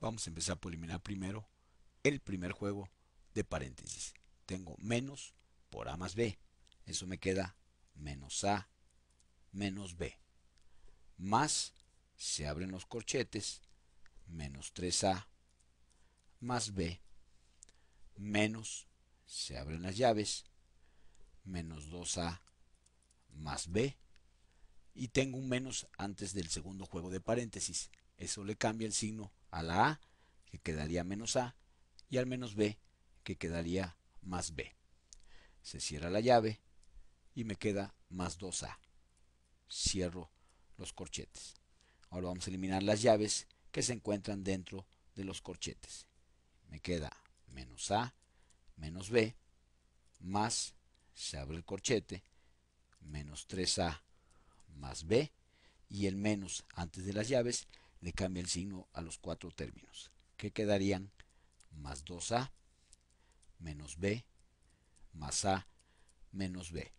Vamos a empezar por eliminar primero el primer juego de paréntesis. Tengo menos por A más B. Eso me queda menos A menos B. Más, se abren los corchetes, menos 3A más B. Menos, se abren las llaves, menos 2A más B. Y tengo un menos antes del segundo juego de paréntesis. Eso le cambia el signo a la A, que quedaría menos A, y al menos B, que quedaría más B. Se cierra la llave y me queda más 2A. Cierro los corchetes. Ahora vamos a eliminar las llaves que se encuentran dentro de los corchetes. Me queda menos A, menos B, más, se abre el corchete, menos 3A más B, y el menos antes de las llaves le cambia el signo a los cuatro términos, que quedarían más 2a menos b más a menos b.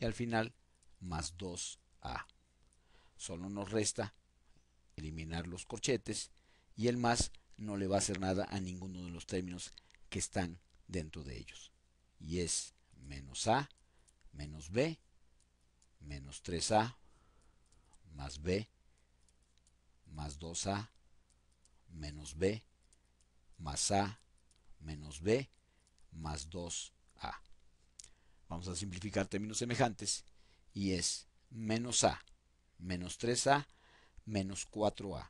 Y al final, más 2a. Solo nos resta eliminar los corchetes y el más no le va a hacer nada a ninguno de los términos que están dentro de ellos. Y es menos a menos b menos 3a más b más 2a menos b más a menos b más 2a. Vamos a simplificar términos semejantes y es menos a menos 3a menos 4a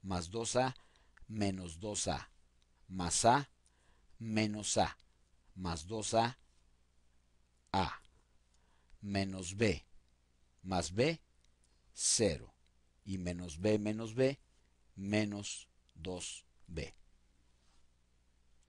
más 2a menos 2a más a menos a más 2a a menos b más b 0 y menos b menos b menos 2b.